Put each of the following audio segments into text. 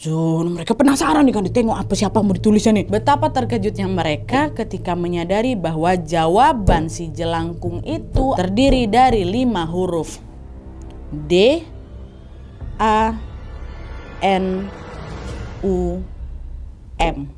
Zon, mereka penasaran nih kan ditengok apa siapa mau ditulisnya nih. Betapa terkejutnya mereka ketika menyadari bahwa jawaban si jelangkung itu terdiri dari lima huruf. D A N U M.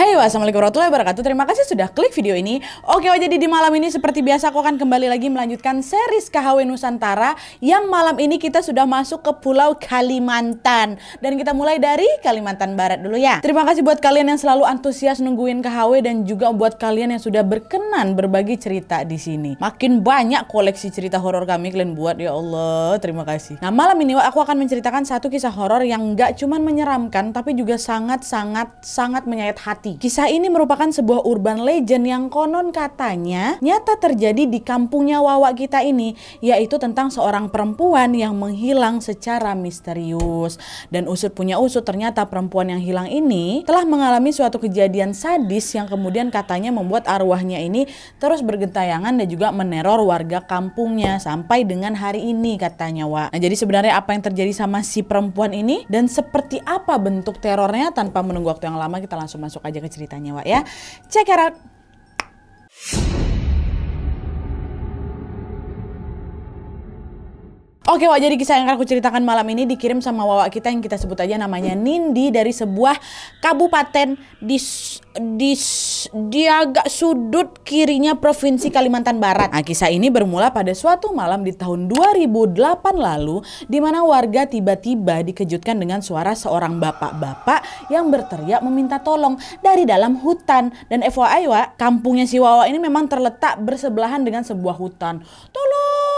Hey, wassalamualaikum warahmatullahi wabarakatuh. Terima kasih sudah klik video ini. Oke, oh, jadi di malam ini seperti biasa aku akan kembali lagi melanjutkan series KHW Nusantara yang malam ini kita sudah masuk ke Pulau Kalimantan dan kita mulai dari Kalimantan Barat dulu ya. Terima kasih buat kalian yang selalu antusias nungguin KHW dan juga buat kalian yang sudah berkenan berbagi cerita di sini. Makin banyak koleksi cerita horor kami kalian buat ya Allah. Terima kasih. Nah, malam ini aku akan menceritakan satu kisah horor yang nggak cuman menyeramkan tapi juga sangat sangat sangat menyayat hati mati. Kisah ini merupakan sebuah urban legend yang konon katanya nyata terjadi di kampungnya Wawa kita ini, yaitu tentang seorang perempuan yang menghilang secara misterius. Dan usut punya usut ternyata perempuan yang hilang ini telah mengalami suatu kejadian sadis yang kemudian katanya membuat arwahnya ini terus bergentayangan dan juga meneror warga kampungnya sampai dengan hari ini katanya wak. Nah jadi sebenarnya apa yang terjadi sama si perempuan ini dan seperti apa bentuk terornya tanpa menunggu waktu yang lama kita langsung masuk aja ke ceritanya Wak ya. Check it out. Oke Wak, jadi kisah yang akan aku ceritakan malam ini dikirim sama Wawa kita yang kita sebut aja namanya Nindi dari sebuah kabupaten di di di agak sudut kirinya Provinsi Kalimantan Barat. Nah, kisah ini bermula pada suatu malam di tahun 2008 lalu di mana warga tiba-tiba dikejutkan dengan suara seorang bapak-bapak yang berteriak meminta tolong dari dalam hutan dan FYI Wak, kampungnya si Wawa ini memang terletak bersebelahan dengan sebuah hutan. Tolong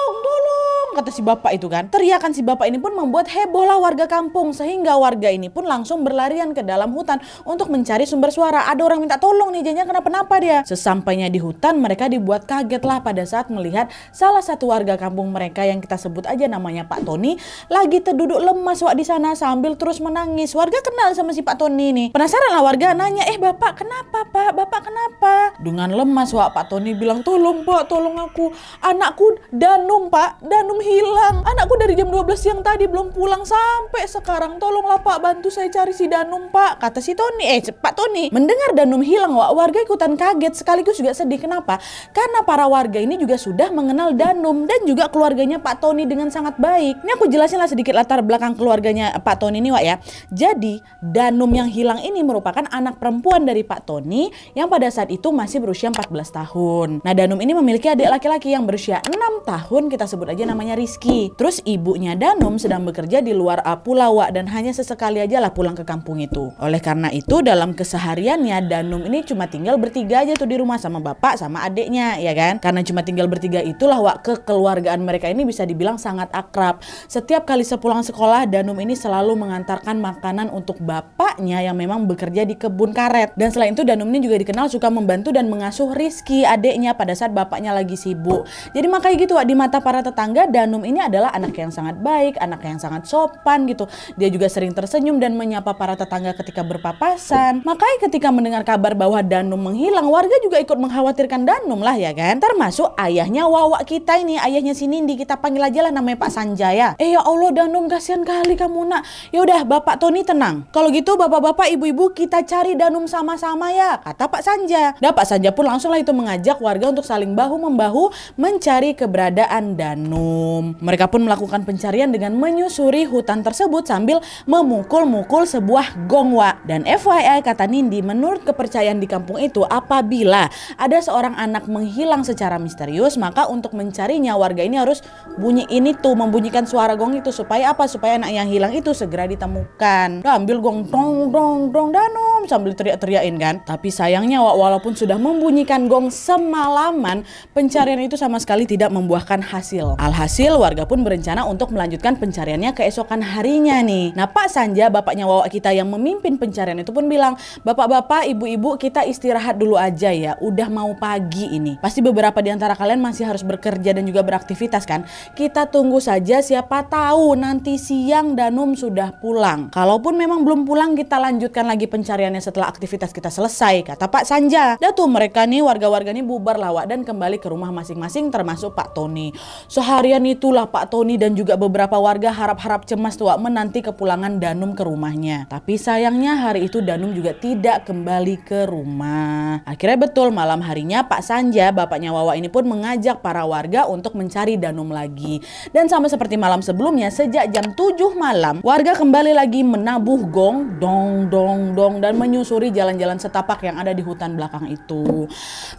Tolong kata si bapak itu kan. Teriakan si bapak ini pun membuat heboh lah warga kampung sehingga warga ini pun langsung berlarian ke dalam hutan untuk mencari sumber suara. Ada orang minta tolong nih jadinya kenapa-napa dia. Sesampainya di hutan mereka dibuat kaget lah pada saat melihat salah satu warga kampung mereka yang kita sebut aja namanya Pak Tony lagi terduduk lemas wak di sana sambil terus menangis. Warga kenal sama si Pak Tony nih. Penasaran lah warga nanya, "Eh Bapak, kenapa Pak? Bapak kenapa?" Dengan lemas wak Pak Tony bilang, "Tolong Pak, tolong aku. Anakku Danum Pak, Danum hilang. Anakku dari jam 12 siang tadi belum pulang sampai sekarang. Tolonglah Pak bantu saya cari si Danum Pak. Kata si Tony. Eh cepat Tony. Mendengar Danum hilang wak, warga ikutan kaget sekaligus juga sedih. Kenapa? Karena para warga ini juga sudah mengenal Danum dan juga keluarganya Pak Tony dengan sangat baik. Ini aku lah sedikit latar belakang keluarganya Pak Tony ini Wak ya. Jadi Danum yang hilang ini merupakan anak perempuan dari Pak Tony yang pada saat itu masih berusia 14 tahun. Nah Danum ini memiliki adik laki-laki yang berusia 6 tahun kita sebut aja namanya Rizky. Terus ibunya Danum sedang bekerja di luar Apulawa dan hanya sesekali aja lah pulang ke kampung itu. Oleh karena itu dalam kesehariannya Danum ini cuma tinggal bertiga aja tuh di rumah sama bapak sama adiknya ya kan. Karena cuma tinggal bertiga itulah wak kekeluargaan mereka ini bisa dibilang sangat akrab. Setiap kali sepulang sekolah Danum ini selalu mengantarkan makanan untuk bapaknya yang memang bekerja di kebun karet. Dan selain itu Danum ini juga dikenal suka membantu dan mengasuh Rizky adiknya pada saat bapaknya lagi sibuk. Jadi makanya gitu wak di mata para tetangga Danum ini adalah anak yang sangat baik, anak yang sangat sopan gitu. Dia juga sering tersenyum dan menyapa para tetangga ketika berpapasan. Makanya ketika mendengar kabar bahwa Danum menghilang, warga juga ikut mengkhawatirkan Danum lah ya kan. Termasuk ayahnya Wawa kita ini, ayahnya si Nindi kita panggil aja lah namanya Pak Sanjaya. Eh ya Allah Danum kasihan kali kamu nak. Ya udah Bapak Tony tenang. Kalau gitu Bapak-bapak, Ibu-ibu kita cari Danum sama-sama ya, kata Pak Sanja. Nah Pak Sanja pun langsunglah itu mengajak warga untuk saling bahu membahu mencari keberadaan Danum umum. Mereka pun melakukan pencarian dengan menyusuri hutan tersebut sambil memukul-mukul sebuah gongwa. Dan FYI kata Nindi, menurut kepercayaan di kampung itu apabila ada seorang anak menghilang secara misterius, maka untuk mencarinya warga ini harus bunyi ini tuh membunyikan suara gong itu supaya apa? Supaya anak yang hilang itu segera ditemukan. Dia ambil gong dong dong dong danum sambil teriak-teriakin kan. Tapi sayangnya wak walaupun sudah membunyikan gong semalaman, pencarian itu sama sekali tidak membuahkan hasil. Alhasil Hasil, warga pun berencana untuk melanjutkan pencariannya keesokan harinya nih. Nah Pak Sanja, bapaknya Wawa kita yang memimpin pencarian itu pun bilang, Bapak-bapak, ibu-ibu kita istirahat dulu aja ya, udah mau pagi ini. Pasti beberapa di antara kalian masih harus bekerja dan juga beraktivitas kan. Kita tunggu saja siapa tahu nanti siang Danum sudah pulang. Kalaupun memang belum pulang, kita lanjutkan lagi pencariannya setelah aktivitas kita selesai, kata Pak Sanja. Datu mereka nih, warga-warga nih bubar lawak dan kembali ke rumah masing-masing termasuk Pak Tony. Seharian nih itulah Pak Tony dan juga beberapa warga harap-harap cemas tua menanti kepulangan Danum ke rumahnya. Tapi sayangnya hari itu Danum juga tidak kembali ke rumah. Akhirnya betul malam harinya Pak Sanja, bapaknya Wawa ini pun mengajak para warga untuk mencari Danum lagi. Dan sama seperti malam sebelumnya, sejak jam 7 malam, warga kembali lagi menabuh gong, dong, dong, dong, dan menyusuri jalan-jalan setapak yang ada di hutan belakang itu.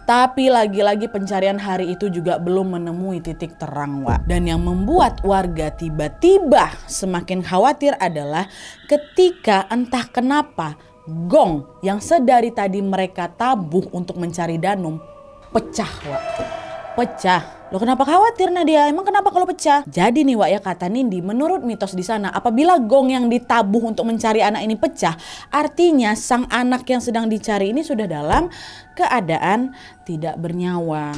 Tapi lagi-lagi pencarian hari itu juga belum menemui titik terang, Wak. Dan dan yang membuat warga tiba-tiba semakin khawatir adalah ketika entah kenapa gong yang sedari tadi mereka tabuh untuk mencari Danum pecah, Wak. Pecah. Loh kenapa khawatir Nadia? Emang kenapa kalau pecah? Jadi nih Wak ya kata Nindi, menurut mitos di sana apabila gong yang ditabuh untuk mencari anak ini pecah, artinya sang anak yang sedang dicari ini sudah dalam keadaan tidak bernyawa.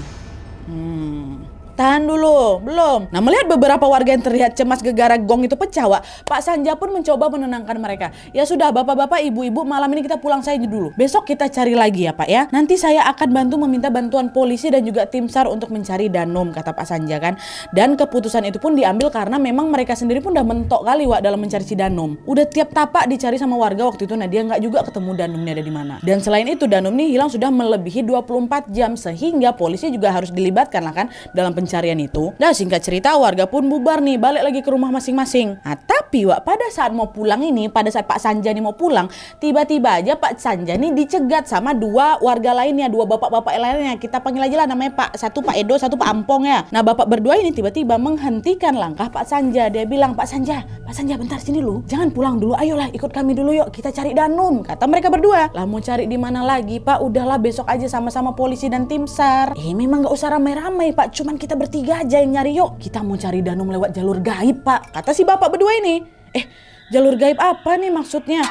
Hmm. Tahan dulu, belum. Nah melihat beberapa warga yang terlihat cemas gegara gong itu pecah, Wak, Pak Sanja pun mencoba menenangkan mereka. Ya sudah, bapak-bapak, ibu-ibu, malam ini kita pulang saja dulu. Besok kita cari lagi ya Pak ya. Nanti saya akan bantu meminta bantuan polisi dan juga tim SAR untuk mencari Danum, kata Pak Sanja kan. Dan keputusan itu pun diambil karena memang mereka sendiri pun udah mentok kali Wak dalam mencari si Danum. Udah tiap tapak dicari sama warga waktu itu nah, Dia nggak juga ketemu Danumnya ada di mana. Dan selain itu Danum nih hilang sudah melebihi 24 jam sehingga polisi juga harus dilibatkan lah kan dalam pencarian itu. Nah singkat cerita warga pun bubar nih balik lagi ke rumah masing-masing. Nah tapi Wak pada saat mau pulang ini pada saat Pak Sanjani mau pulang tiba-tiba aja Pak Sanjani dicegat sama dua warga lainnya dua bapak-bapak lainnya kita panggil aja lah namanya Pak satu Pak Edo satu Pak Ampong ya. Nah bapak berdua ini tiba-tiba menghentikan langkah Pak Sanja dia bilang Pak Sanja Pak Sanja bentar sini lu jangan pulang dulu ayolah ikut kami dulu yuk kita cari Danum kata mereka berdua lah mau cari di mana lagi Pak udahlah besok aja sama-sama polisi dan tim sar. Eh memang gak usah ramai-ramai Pak cuman kita bertiga aja yang nyari yuk. Kita mau cari Danum lewat jalur gaib, Pak. Kata si bapak berdua ini. Eh, jalur gaib apa nih maksudnya?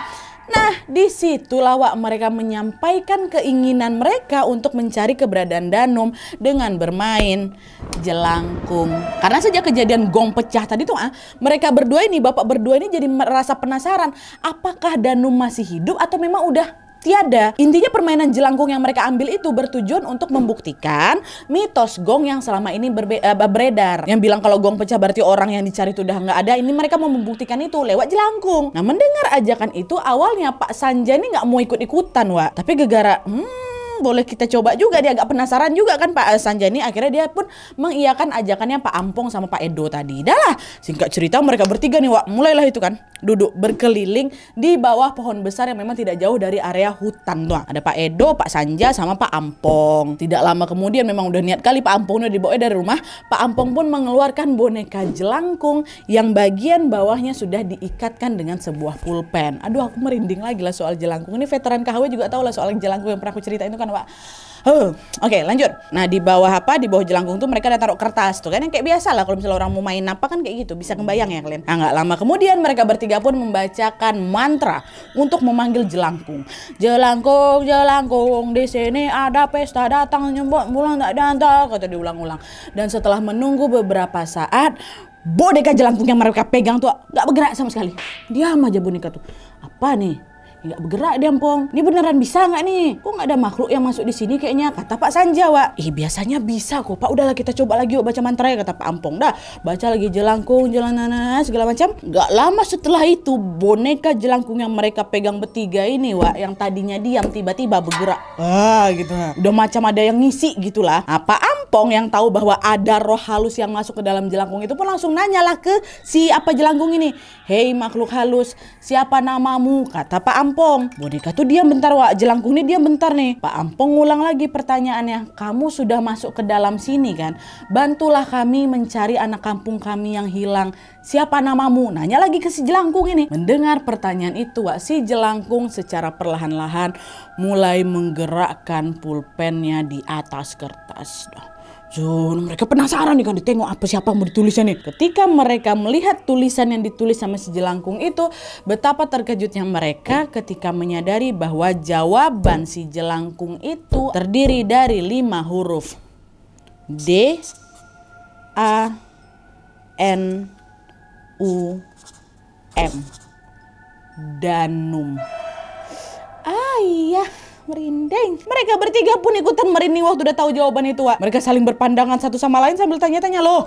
Nah, disitulah Wak mereka menyampaikan keinginan mereka untuk mencari keberadaan Danum dengan bermain jelangkung. Karena sejak kejadian gong pecah tadi tuh, ah, mereka berdua ini, bapak berdua ini jadi merasa penasaran apakah Danum masih hidup atau memang udah tiada. Intinya permainan jelangkung yang mereka ambil itu bertujuan untuk membuktikan mitos gong yang selama ini berbe- uh, beredar. Yang bilang kalau gong pecah berarti orang yang dicari itu udah nggak ada. Ini mereka mau membuktikan itu lewat jelangkung. Nah mendengar ajakan itu awalnya Pak Sanja ini nggak mau ikut-ikutan wa. Tapi gegara hmm Hmm, boleh kita coba juga dia agak penasaran juga kan Pak eh, Sanjani akhirnya dia pun mengiyakan ajakannya Pak Ampong sama Pak Edo tadi. Dahlah, singkat cerita mereka bertiga nih Wak, mulailah itu kan duduk berkeliling di bawah pohon besar yang memang tidak jauh dari area hutan tuh. Ada Pak Edo, Pak Sanja sama Pak Ampong. Tidak lama kemudian memang udah niat kali Pak Ampong udah dibawa dari rumah, Pak Ampong pun mengeluarkan boneka jelangkung yang bagian bawahnya sudah diikatkan dengan sebuah pulpen. Aduh aku merinding lagi lah soal jelangkung. Ini veteran KHW juga tahu lah soal jelangkung yang pernah aku ceritain itu kan kan pak Huh. Oke okay, lanjut. Nah di bawah apa? Di bawah jelangkung tuh mereka ada taruh kertas tuh kan yang kayak biasa lah kalau misalnya orang mau main apa kan kayak gitu bisa kebayang ya kalian. Nah nggak lama kemudian mereka bertiga pun membacakan mantra untuk memanggil jelangkung. Jelangkung, jelangkung di sini ada pesta datang nyembok pulang tak dantang kata diulang-ulang. Dan setelah menunggu beberapa saat boneka jelangkung yang mereka pegang tuh nggak bergerak sama sekali. Diam aja boneka tuh. Apa nih? nggak bergerak deh empong. Ini beneran bisa nggak nih? Kok nggak ada makhluk yang masuk di sini kayaknya? Kata Pak Sanja, Wak. Ih, biasanya bisa kok, Pak. Udahlah kita coba lagi yuk baca mantra ya, kata Pak Ampong. Dah, baca lagi jelangkung, jelanana, segala macam. Nggak lama setelah itu, boneka jelangkung yang mereka pegang bertiga ini, Wak. Yang tadinya diam, tiba-tiba bergerak. Ah, gitu. Nah. Udah macam ada yang ngisi gitulah. Nah, Pak Ampong yang tahu bahwa ada roh halus yang masuk ke dalam jelangkung itu pun langsung nanyalah ke si apa jelangkung ini. Hei makhluk halus, siapa namamu? Kata Pak Ampong Ampong. Boneka tuh diam bentar, Wak. jelangkung ini diam bentar nih. Pak Ampong ngulang lagi pertanyaannya. Kamu sudah masuk ke dalam sini kan? Bantulah kami mencari anak kampung kami yang hilang. Siapa namamu? Nanya lagi ke si jelangkung ini. Mendengar pertanyaan itu, Wak, si jelangkung secara perlahan-lahan mulai menggerakkan pulpennya di atas kertas. Duh. Jun, mereka penasaran nih kan ditengok apa siapa mau ditulisnya nih. Ketika mereka melihat tulisan yang ditulis sama si jelangkung itu, betapa terkejutnya mereka ketika menyadari bahwa jawaban si jelangkung itu terdiri dari lima huruf. D A N U M Danum. Ah iya merinding. Mereka bertiga pun ikutan merinding waktu udah tahu jawaban itu, Wak. Mereka saling berpandangan satu sama lain sambil tanya-tanya loh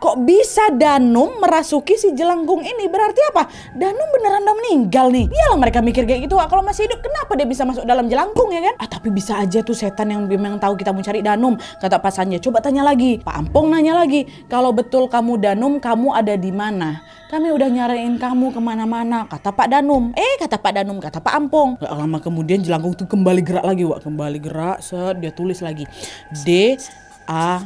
kok bisa Danum merasuki si jelangkung ini? Berarti apa? Danum beneran udah meninggal nih. Iyalah mereka mikir kayak gitu. Kalau masih hidup kenapa dia bisa masuk dalam jelangkung ya kan? Ah tapi bisa aja tuh setan yang memang tahu kita mau cari Danum. Kata pasannya, coba tanya lagi. Pak Ampong nanya lagi. Kalau betul kamu Danum, kamu ada di mana? Kami udah nyariin kamu kemana-mana. Kata Pak Danum. Eh kata Pak Danum, kata Pak Ampong. Gak lama kemudian jelangkung tuh kembali gerak lagi. Wak kembali gerak. Set, dia tulis lagi. D A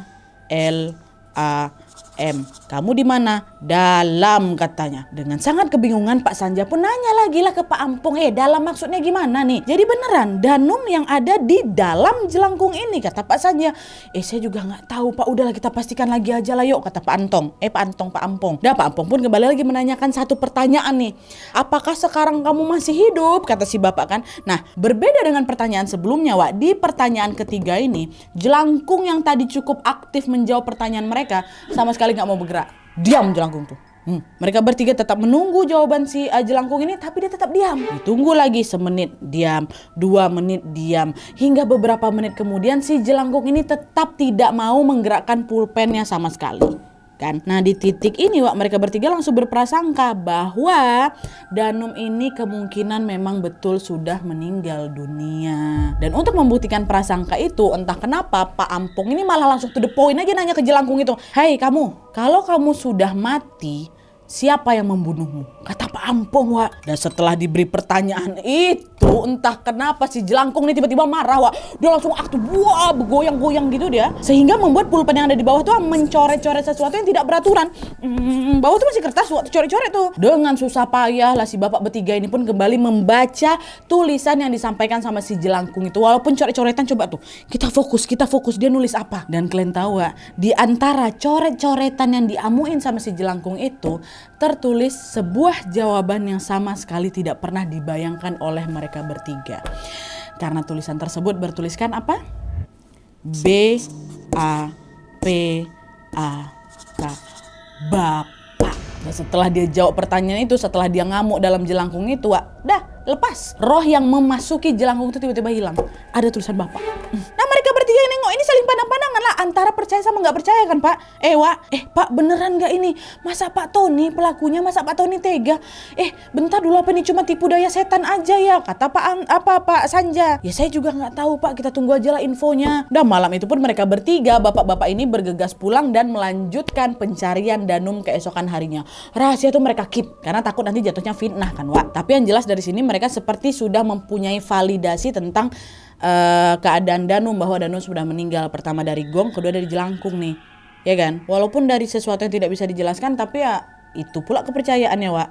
L A M. Kamu di mana? dalam katanya. Dengan sangat kebingungan Pak Sanja pun nanya lagi lah ke Pak Ampung, eh dalam maksudnya gimana nih? Jadi beneran danum yang ada di dalam jelangkung ini kata Pak Sanja. Eh saya juga nggak tahu Pak, udahlah kita pastikan lagi aja lah yuk kata Pak Antong. Eh Pak Antong, Pak Ampung. Dah Pak Ampung pun kembali lagi menanyakan satu pertanyaan nih. Apakah sekarang kamu masih hidup? Kata si bapak kan. Nah berbeda dengan pertanyaan sebelumnya Wak, di pertanyaan ketiga ini jelangkung yang tadi cukup aktif menjawab pertanyaan mereka sama sekali nggak mau bergerak diam jelangkung tuh. Hmm. Mereka bertiga tetap menunggu jawaban si uh, jelangkung ini, tapi dia tetap diam. Ditunggu lagi semenit diam, dua menit diam, hingga beberapa menit kemudian si jelangkung ini tetap tidak mau menggerakkan pulpennya sama sekali kan. Nah di titik ini Wak mereka bertiga langsung berprasangka bahwa Danum ini kemungkinan memang betul sudah meninggal dunia. Dan untuk membuktikan prasangka itu entah kenapa Pak Ampung ini malah langsung to the point aja nanya ke Jelangkung itu. Hei kamu, kalau kamu sudah mati siapa yang membunuhmu? Kata Pak Ampung, Wak. Dan setelah diberi pertanyaan itu itu entah kenapa si jelangkung ini tiba-tiba marah wah dia langsung aktu ah, buah bergoyang goyang gitu dia sehingga membuat pulpen yang ada di bawah tuh mencoret-coret sesuatu yang tidak beraturan hmm, bawah tuh masih kertas waktu coret-coret tuh dengan susah payah lah si bapak bertiga ini pun kembali membaca tulisan yang disampaikan sama si jelangkung itu walaupun coret-coretan coba tuh kita fokus kita fokus dia nulis apa dan kalian tahu wa di antara coret-coretan yang diamuin sama si jelangkung itu tertulis sebuah jawaban yang sama sekali tidak pernah dibayangkan oleh mereka mereka bertiga. Karena tulisan tersebut bertuliskan apa? B A P A K Bapak. Nah, setelah dia jawab pertanyaan itu, setelah dia ngamuk dalam jelangkung itu, wah, dah lepas. Roh yang memasuki jelangkung itu tiba-tiba hilang. Ada tulisan Bapak. Nah, ini saling pandang-pandangan lah antara percaya sama nggak percaya kan Pak. Eh wa eh Pak beneran nggak ini? Masa Pak Tony pelakunya, masa Pak Tony tega? Eh bentar dulu apa ini cuma tipu daya setan aja ya? Kata Pak An apa Pak Sanja. Ya saya juga nggak tahu Pak, kita tunggu aja lah infonya. Dan malam itu pun mereka bertiga, bapak-bapak ini bergegas pulang dan melanjutkan pencarian Danum keesokan harinya. Rahasia tuh mereka keep karena takut nanti jatuhnya fitnah kan wa Tapi yang jelas dari sini mereka seperti sudah mempunyai validasi tentang Eh, keadaan Danum bahwa Danum sudah meninggal pertama dari Gong, kedua dari Jelangkung nih. Ya kan? Walaupun dari sesuatu yang tidak bisa dijelaskan tapi ya itu pula kepercayaannya, Wak.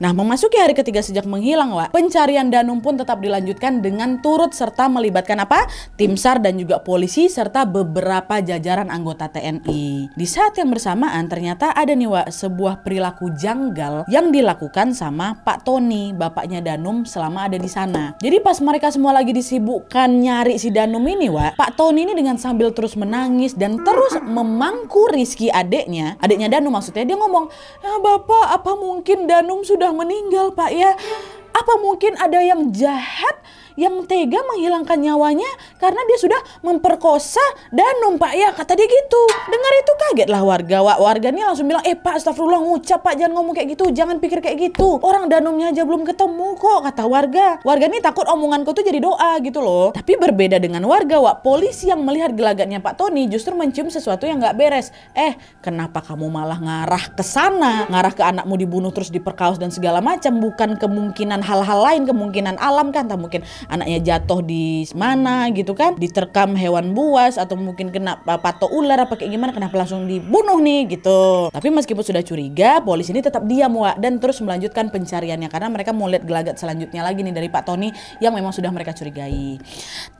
Nah, memasuki hari ketiga sejak menghilang, Wak, pencarian Danum pun tetap dilanjutkan dengan turut serta melibatkan apa? Tim SAR dan juga polisi serta beberapa jajaran anggota TNI. Di saat yang bersamaan, ternyata ada nih, Wak, sebuah perilaku janggal yang dilakukan sama Pak Tony, bapaknya Danum selama ada di sana. Jadi pas mereka semua lagi disibukkan nyari si Danum ini, Wak, Pak Tony ini dengan sambil terus menangis dan terus memangku Rizky adeknya, adeknya Danum maksudnya, dia ngomong, ya Bapak, apa mungkin Danum sudah sudah meninggal pak ya apa mungkin ada yang jahat yang tega menghilangkan nyawanya karena dia sudah memperkosa dan numpak ya kata dia gitu dengar itu kaget lah warga warga ini langsung bilang eh pak astagfirullah ngucap pak jangan ngomong kayak gitu jangan pikir kayak gitu orang Danumnya aja belum ketemu kok kata warga warga ini takut omonganku tuh jadi doa gitu loh tapi berbeda dengan warga wak polisi yang melihat gelagatnya Pak Tony justru mencium sesuatu yang nggak beres eh kenapa kamu malah ngarah ke sana ngarah ke anakmu dibunuh terus diperkaos dan segala macam bukan kemungkinan dengan hal-hal lain kemungkinan alam kan, tak mungkin anaknya jatuh di mana gitu kan, diterkam hewan buas atau mungkin kena patok ular apa kayak gimana, kenapa langsung dibunuh nih gitu. Tapi meskipun sudah curiga, polisi ini tetap diam wa dan terus melanjutkan pencariannya karena mereka mau lihat gelagat selanjutnya lagi nih dari Pak Tony yang memang sudah mereka curigai.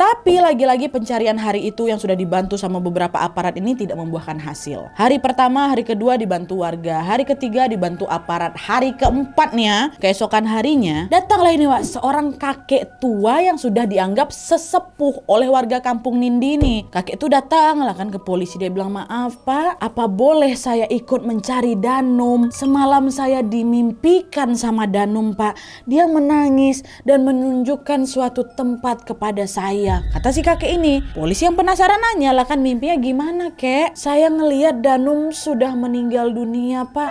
Tapi lagi-lagi pencarian hari itu yang sudah dibantu sama beberapa aparat ini tidak membuahkan hasil. Hari pertama, hari kedua dibantu warga, hari ketiga dibantu aparat, hari keempatnya keesokan harinya Datanglah ini Wak, seorang kakek tua yang sudah dianggap sesepuh oleh warga kampung Nindi ini. Kakek itu datang lah kan ke polisi dia bilang maaf Pak, apa boleh saya ikut mencari Danum? Semalam saya dimimpikan sama Danum Pak. Dia menangis dan menunjukkan suatu tempat kepada saya. Kata si kakek ini, polisi yang penasaran nanya lah kan mimpinya gimana kek? Saya ngelihat Danum sudah meninggal dunia Pak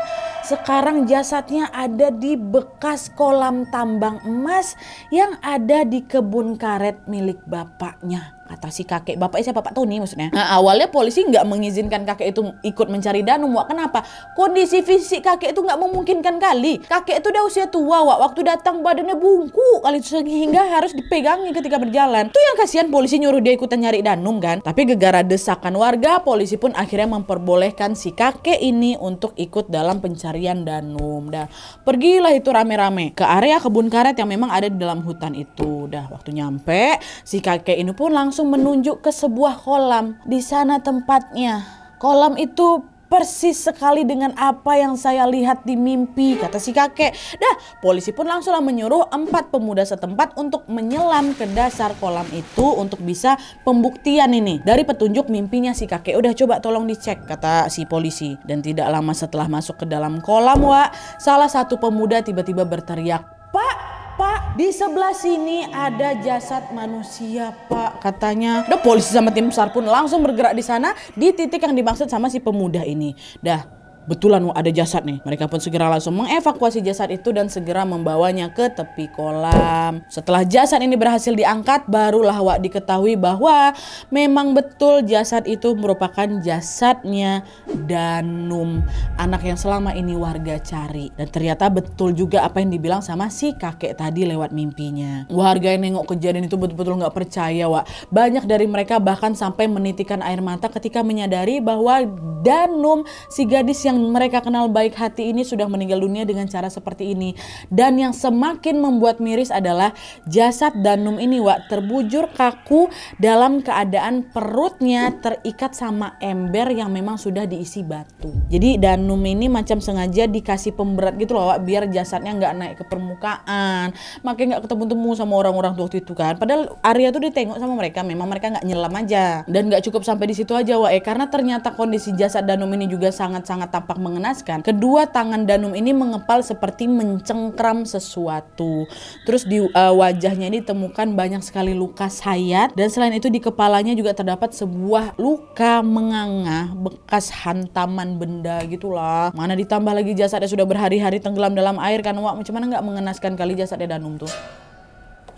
sekarang jasadnya ada di bekas kolam tambang emas yang ada di kebun karet milik bapaknya kata si kakek bapak eh, saya bapak Tony maksudnya nah, awalnya polisi nggak mengizinkan kakek itu ikut mencari Danum wak kenapa kondisi fisik kakek itu nggak memungkinkan kali kakek itu udah usia tua wak waktu datang badannya bungku kali sehingga harus dipegangi ketika berjalan tuh yang kasihan polisi nyuruh dia ikutan nyari Danum kan tapi gegara desakan warga polisi pun akhirnya memperbolehkan si kakek ini untuk ikut dalam pencarian Danum dah pergilah itu rame-rame ke area kebun karet yang memang ada di dalam hutan itu dah waktu nyampe si kakek ini pun langsung langsung menunjuk ke sebuah kolam. Di sana tempatnya. Kolam itu persis sekali dengan apa yang saya lihat di mimpi, kata si kakek. Dah, polisi pun langsunglah menyuruh empat pemuda setempat untuk menyelam ke dasar kolam itu untuk bisa pembuktian ini. Dari petunjuk mimpinya si kakek, udah coba tolong dicek, kata si polisi. Dan tidak lama setelah masuk ke dalam kolam, Wak, salah satu pemuda tiba-tiba berteriak, Pak, Pak, di sebelah sini ada jasad manusia, Pak. Katanya, udah polisi sama tim SAR pun langsung bergerak di sana di titik yang dimaksud sama si pemuda ini. Dah, betulan ada jasad nih. Mereka pun segera langsung mengevakuasi jasad itu dan segera membawanya ke tepi kolam. Setelah jasad ini berhasil diangkat, barulah Wak diketahui bahwa memang betul jasad itu merupakan jasadnya Danum, anak yang selama ini warga cari. Dan ternyata betul juga apa yang dibilang sama si kakek tadi lewat mimpinya. Warga yang nengok kejadian itu betul-betul nggak percaya, Wak. Banyak dari mereka bahkan sampai menitikan air mata ketika menyadari bahwa Danum, si gadis yang mereka kenal baik hati ini sudah meninggal dunia dengan cara seperti ini. Dan yang semakin membuat miris adalah jasad Danum ini Wak terbujur kaku dalam keadaan perutnya terikat sama ember yang memang sudah diisi batu. Jadi Danum ini macam sengaja dikasih pemberat gitu loh Wak biar jasadnya nggak naik ke permukaan. Makanya nggak ketemu-temu sama orang-orang waktu itu kan. Padahal Arya tuh ditengok sama mereka memang mereka nggak nyelam aja. Dan nggak cukup sampai di situ aja Wak eh karena ternyata kondisi jasad Danum ini juga sangat-sangat tampak mengenaskan, kedua tangan Danum ini mengepal seperti mencengkram sesuatu. Terus di uh, wajahnya ini ditemukan banyak sekali luka sayat dan selain itu di kepalanya juga terdapat sebuah luka menganga bekas hantaman benda gitulah. Mana ditambah lagi jasadnya sudah berhari-hari tenggelam dalam air kan, Wak. Macam mana nggak mengenaskan kali jasadnya Danum tuh?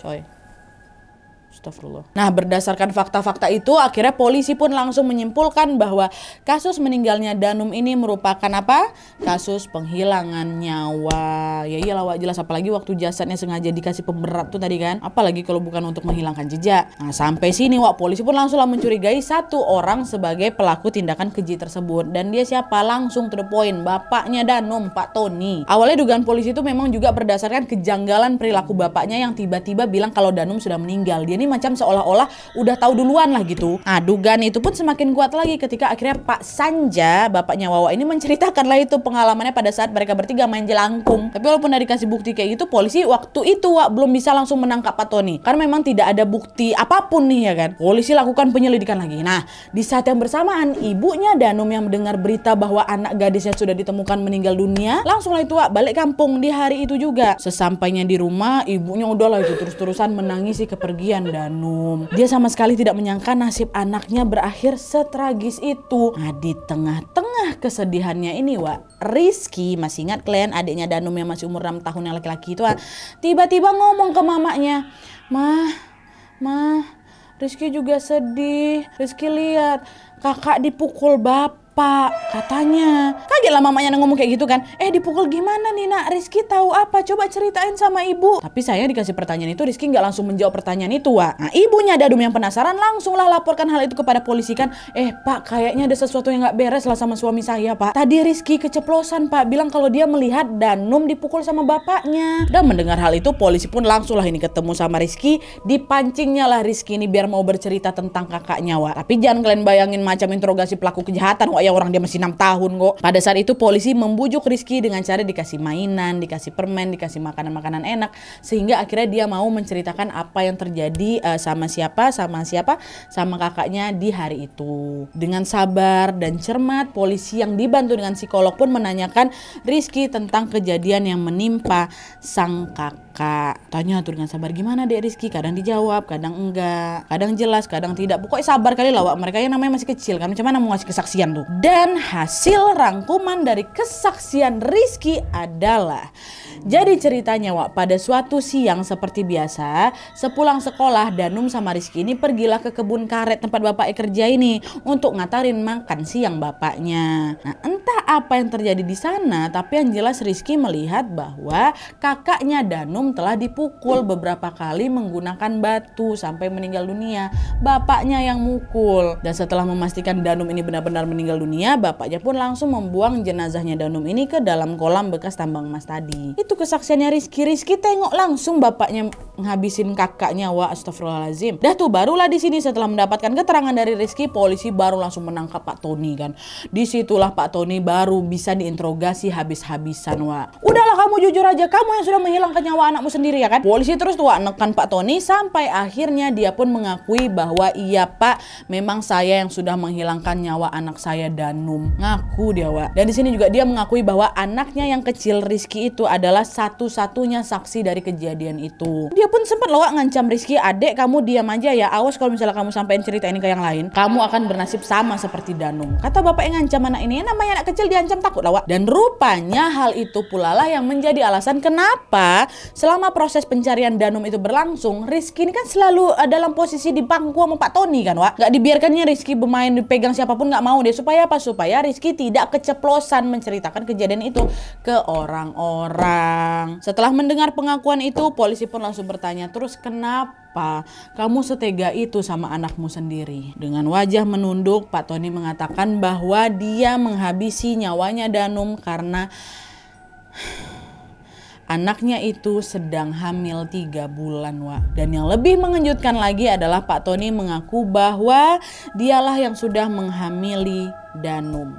Coy. Astagfirullah. Nah, berdasarkan fakta-fakta itu, akhirnya polisi pun langsung menyimpulkan bahwa kasus meninggalnya Danum ini merupakan apa? Kasus penghilangan nyawa. Ya iyalah, Wak, jelas apalagi waktu jasadnya sengaja dikasih pemberat tuh tadi kan. Apalagi kalau bukan untuk menghilangkan jejak. Nah, sampai sini Wak, polisi pun langsunglah mencurigai satu orang sebagai pelaku tindakan keji tersebut. Dan dia siapa? Langsung to the point, bapaknya Danum, Pak Tony. Awalnya dugaan polisi itu memang juga berdasarkan kejanggalan perilaku bapaknya yang tiba-tiba bilang kalau Danum sudah meninggal. Dia ini macam seolah-olah udah tahu duluan lah gitu. Nah, dugaan itu pun semakin kuat lagi ketika akhirnya Pak Sanja, bapaknya Wawa ini menceritakanlah itu pengalamannya pada saat mereka bertiga main jelangkung. Tapi walaupun dari kasih bukti kayak gitu, polisi waktu itu Wak belum bisa langsung menangkap Pak Tony. Karena memang tidak ada bukti apapun nih ya kan. Polisi lakukan penyelidikan lagi. Nah, di saat yang bersamaan, ibunya Danum yang mendengar berita bahwa anak gadisnya sudah ditemukan meninggal dunia, langsung lah itu Wak balik kampung di hari itu juga. Sesampainya di rumah, ibunya udah lah itu terus-terusan menangisi kepergian dan Danum. Dia sama sekali tidak menyangka nasib anaknya berakhir setragis itu. Nah di tengah-tengah kesedihannya ini Wak, Rizky masih ingat kalian adiknya Danum yang masih umur 6 tahun yang laki-laki itu tiba-tiba ngomong ke mamanya, Mah, Mah, Rizky juga sedih. Rizky lihat kakak dipukul bapak apa katanya lah mamanya ngomong kayak gitu kan eh dipukul gimana nih nak Rizky tahu apa coba ceritain sama ibu tapi saya dikasih pertanyaan itu Rizky nggak langsung menjawab pertanyaan itu wa nah ibunya Dadum yang penasaran langsunglah laporkan hal itu kepada polisi kan eh pak kayaknya ada sesuatu yang nggak beres lah sama suami saya pak tadi Rizky keceplosan pak bilang kalau dia melihat Danum dipukul sama bapaknya dan mendengar hal itu polisi pun langsunglah ini ketemu sama Rizky dipancingnya lah Rizky ini biar mau bercerita tentang kakaknya wa tapi jangan kalian bayangin macam interogasi pelaku kejahatan wa ya orang dia masih enam tahun kok. Pada saat itu polisi membujuk Rizky dengan cara dikasih mainan, dikasih permen, dikasih makanan-makanan enak sehingga akhirnya dia mau menceritakan apa yang terjadi uh, sama siapa, sama siapa, sama kakaknya di hari itu. Dengan sabar dan cermat, polisi yang dibantu dengan psikolog pun menanyakan Rizky tentang kejadian yang menimpa sang kakak kakak tanya tuh dengan sabar gimana deh Rizky kadang dijawab kadang enggak kadang jelas kadang tidak pokoknya sabar kali lah wak mereka yang namanya masih kecil kan macam mau ngasih kesaksian tuh dan hasil rangkuman dari kesaksian Rizky adalah jadi ceritanya wak pada suatu siang seperti biasa sepulang sekolah Danum sama Rizky ini pergilah ke kebun karet tempat bapak kerja ini untuk ngatarin makan siang bapaknya nah entah apa yang terjadi di sana tapi yang jelas Rizky melihat bahwa kakaknya Danum Hanum telah dipukul beberapa kali menggunakan batu sampai meninggal dunia. Bapaknya yang mukul. Dan setelah memastikan Danum ini benar-benar meninggal dunia, bapaknya pun langsung membuang jenazahnya Danum ini ke dalam kolam bekas tambang emas tadi. Itu kesaksiannya Rizky. Rizky tengok langsung bapaknya menghabisin kakaknya. Wah, astagfirullahalazim. Dah tuh barulah di sini setelah mendapatkan keterangan dari Rizky, polisi baru langsung menangkap Pak Tony kan. Disitulah Pak Tony baru bisa diinterogasi habis-habisan, wa Udahlah kamu jujur aja, kamu yang sudah menghilangkan nyawa anakmu sendiri ya kan polisi terus tuh nekan Pak Tony sampai akhirnya dia pun mengakui bahwa iya Pak memang saya yang sudah menghilangkan nyawa anak saya Danum ngaku dia Wak dan di sini juga dia mengakui bahwa anaknya yang kecil Rizky itu adalah satu-satunya saksi dari kejadian itu dia pun sempat loh ngancam Rizky adek kamu diam aja ya awas kalau misalnya kamu sampaikan cerita ini ke yang lain kamu akan bernasib sama seperti Danum kata bapak yang ngancam anak ini namanya anak kecil diancam takut lah Wak dan rupanya hal itu pula lah yang menjadi alasan kenapa selama proses pencarian Danum itu berlangsung, Rizky ini kan selalu uh, dalam posisi di pangku sama Pak Tony kan, Wak. Gak dibiarkannya Rizky bermain dipegang siapapun gak mau deh. Supaya apa? Supaya Rizky tidak keceplosan menceritakan kejadian itu ke orang-orang. Setelah mendengar pengakuan itu, polisi pun langsung bertanya, terus kenapa? Pa, Kamu setega itu sama anakmu sendiri. Dengan wajah menunduk, Pak Tony mengatakan bahwa dia menghabisi nyawanya Danum karena anaknya itu sedang hamil tiga bulan wa. Dan yang lebih mengejutkan lagi adalah Pak Tony mengaku bahwa dialah yang sudah menghamili Danum.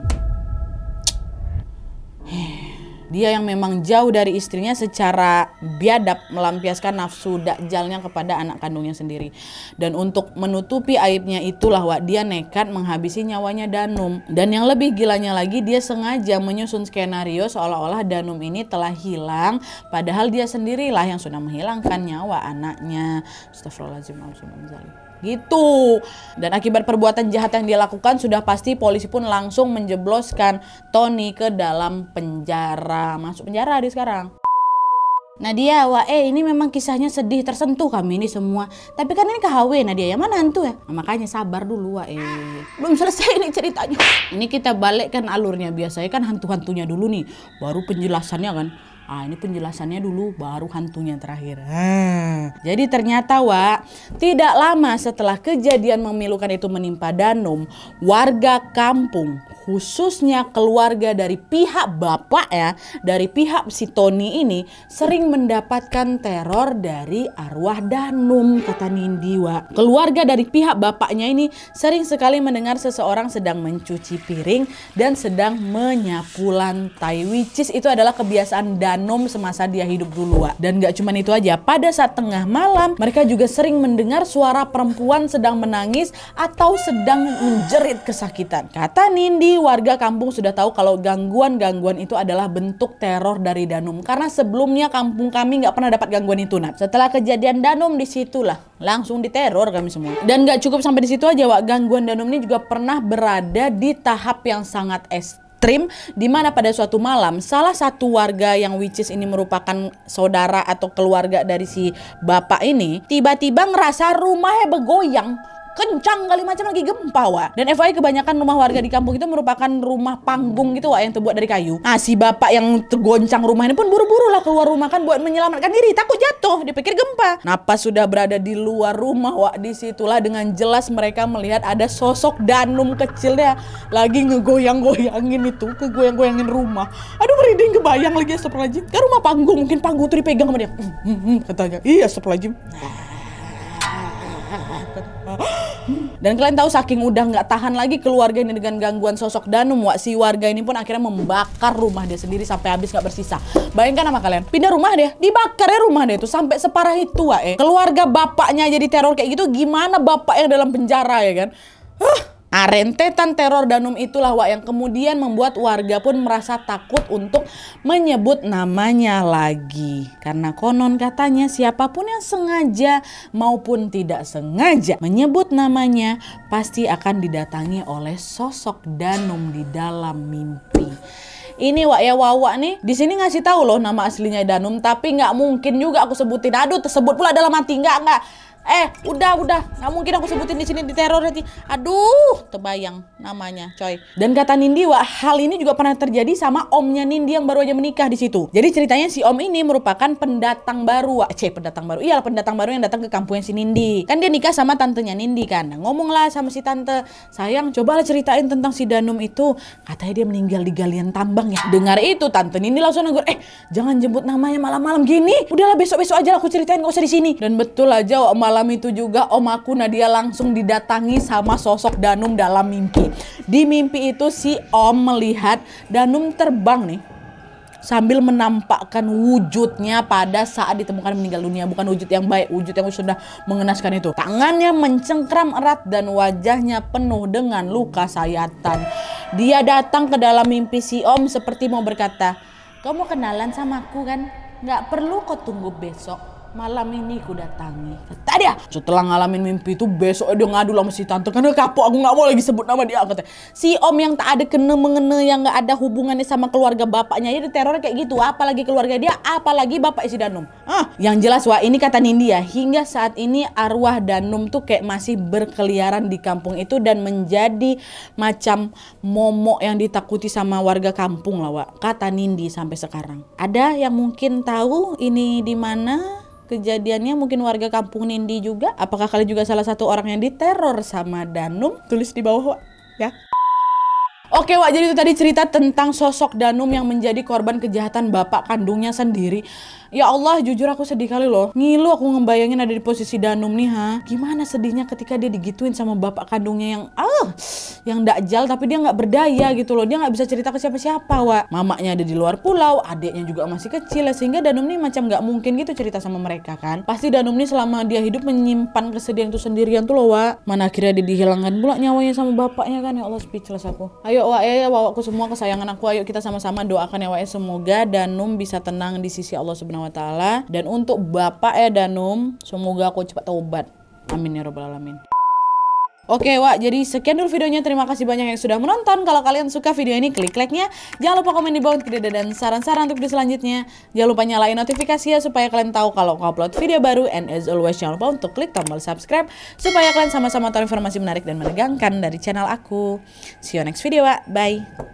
Dia yang memang jauh dari istrinya secara biadab melampiaskan nafsu dakjalnya kepada anak kandungnya sendiri. Dan untuk menutupi aibnya itulah Wak dia nekat menghabisi nyawanya Danum. Dan yang lebih gilanya lagi dia sengaja menyusun skenario seolah-olah Danum ini telah hilang padahal dia sendirilah yang sudah menghilangkan nyawa anaknya. Astagfirullahaladzim, Gitu. Dan akibat perbuatan jahat yang dia lakukan sudah pasti polisi pun langsung menjebloskan Tony ke dalam penjara. Masuk penjara di sekarang. Nadia, wah eh ini memang kisahnya sedih, tersentuh kami ini semua. Tapi kan ini HW Nadia, yang mana hantu ya? Nah, makanya sabar dulu wah eh. Belum selesai ini ceritanya. Ini kita balikkan alurnya biasanya kan hantu-hantunya dulu nih, baru penjelasannya kan. Ah ini penjelasannya dulu baru hantunya terakhir. Hmm. Jadi ternyata Wak, tidak lama setelah kejadian memilukan itu menimpa Danum, warga kampung khususnya keluarga dari pihak bapak ya, dari pihak si Tony ini sering mendapatkan teror dari arwah Danum kata Nindi Wak. Keluarga dari pihak bapaknya ini sering sekali mendengar seseorang sedang mencuci piring dan sedang menyapu lantai which is itu adalah kebiasaan Danum Danum semasa dia hidup dulu. Wak. Dan gak cuman itu aja, pada saat tengah malam mereka juga sering mendengar suara perempuan sedang menangis atau sedang menjerit kesakitan. Kata Nindi, warga kampung sudah tahu kalau gangguan-gangguan itu adalah bentuk teror dari Danum karena sebelumnya kampung kami nggak pernah dapat gangguan itu. Nah, setelah kejadian Danum disitulah langsung diteror kami semua. Dan gak cukup sampai di situ aja, Wak. Gangguan Danum ini juga pernah berada di tahap yang sangat ekstrim ekstrim di mana pada suatu malam salah satu warga yang which is ini merupakan saudara atau keluarga dari si bapak ini tiba-tiba ngerasa rumahnya bergoyang kencang kali macam lagi gempa wa dan FYI kebanyakan rumah warga di kampung itu merupakan rumah panggung gitu wa yang terbuat dari kayu nah si bapak yang tergoncang rumah ini pun buru-buru lah keluar rumah kan buat menyelamatkan diri takut jatuh dipikir gempa Napa sudah berada di luar rumah wa disitulah dengan jelas mereka melihat ada sosok danum kecilnya lagi ngegoyang-goyangin itu kegoyang-goyangin rumah aduh merinding kebayang lagi astagfirullahaladzim kan rumah panggung mungkin panggung itu dipegang sama dia hmm, hmm, hmm, katanya iya astagfirullahaladzim dan kalian tahu saking udah nggak tahan lagi keluarga ini dengan gangguan sosok Danum, Wak, si warga ini pun akhirnya membakar rumah dia sendiri sampai habis nggak bersisa. Bayangkan sama kalian, pindah rumah deh, dibakar ya rumah deh itu sampai separah itu, Wak. Eh. Keluarga bapaknya jadi teror kayak gitu, gimana bapak yang dalam penjara ya kan? Huh? Nah, rentetan teror Danum itulah Wak yang kemudian membuat warga pun merasa takut untuk menyebut namanya lagi. Karena konon katanya siapapun yang sengaja maupun tidak sengaja menyebut namanya pasti akan didatangi oleh sosok Danum di dalam mimpi ini Wak ya Wawa nih di sini ngasih tahu loh nama aslinya Danum tapi nggak mungkin juga aku sebutin aduh tersebut pula dalam hati nggak nggak Eh, udah, udah. Nggak mungkin aku sebutin di sini di teror nanti. Aduh, terbayang namanya, coy. Dan kata Nindi, wah, hal ini juga pernah terjadi sama omnya Nindi yang baru aja menikah di situ. Jadi ceritanya si om ini merupakan pendatang baru. Wah, pendatang baru. Iyalah pendatang baru yang datang ke kampungnya si Nindi. Kan dia nikah sama tantenya Nindi kan. Nah, ngomonglah sama si tante, "Sayang, cobalah ceritain tentang si Danum itu. Katanya dia meninggal di galian tambang ya." Dengar itu tante Nindi langsung nanggur "Eh, jangan jemput namanya malam-malam gini. Udahlah besok-besok aja aku ceritain, nggak usah di sini." Dan betul aja, wah, malam itu juga om aku Nadia langsung didatangi sama sosok Danum dalam mimpi. Di mimpi itu si om melihat Danum terbang nih sambil menampakkan wujudnya pada saat ditemukan meninggal dunia bukan wujud yang baik wujud yang sudah mengenaskan itu tangannya mencengkram erat dan wajahnya penuh dengan luka sayatan dia datang ke dalam mimpi si om seperti mau berkata kamu kenalan sama aku kan nggak perlu kau tunggu besok malam ini ku datangi. Tadi ya, setelah ngalamin mimpi itu besok dia ngadu sama si tante. Karena kapok aku nggak mau lagi sebut nama dia. Kata si om yang tak ada kena mengena yang nggak ada hubungannya sama keluarga bapaknya. Ya teror kayak gitu. Apalagi keluarga dia, apalagi bapak si Danum. Ah, yang jelas wah ini kata Nindi ya. Hingga saat ini arwah Danum tuh kayak masih berkeliaran di kampung itu dan menjadi macam momok yang ditakuti sama warga kampung lah, Wak. Kata Nindi sampai sekarang. Ada yang mungkin tahu ini di mana? Kejadiannya mungkin warga kampung Nindi juga. Apakah kalian juga salah satu orang yang diteror sama Danum? Tulis di bawah, Wak. Ya. Oke Wak, jadi itu tadi cerita tentang sosok Danum yang menjadi korban kejahatan bapak kandungnya sendiri. Ya Allah, jujur aku sedih kali loh. Ngilu aku ngebayangin ada di posisi Danum nih ha. Gimana sedihnya ketika dia digituin sama bapak kandungnya yang ah, yang dakjal tapi dia nggak berdaya gitu loh. Dia nggak bisa cerita ke siapa-siapa, wa. Mamanya ada di luar pulau, adiknya juga masih kecil sehingga Danum nih macam nggak mungkin gitu cerita sama mereka kan. Pasti Danum nih selama dia hidup menyimpan kesedihan itu sendirian tuh loh, wa. Mana akhirnya dia dihilangkan pula nyawanya sama bapaknya kan. Ya Allah, speechless aku. Ayo, wa, ya, ya, wa, aku semua kesayangan aku. Ayo kita sama-sama doakan ya, wa, ya. semoga Danum bisa tenang di sisi Allah sebenarnya. Subhanahu wa taala dan untuk Bapak ya Danum, semoga aku cepat taubat. Amin ya rabbal alamin. Oke Wak, jadi sekian dulu videonya. Terima kasih banyak yang sudah menonton. Kalau kalian suka video ini, klik like-nya. Jangan lupa komen di bawah untuk ide dan saran-saran untuk video selanjutnya. Jangan lupa nyalain notifikasi ya supaya kalian tahu kalau aku upload video baru. And as always, jangan lupa untuk klik tombol subscribe supaya kalian sama-sama tahu informasi menarik dan menegangkan dari channel aku. See you next video Wak. Bye.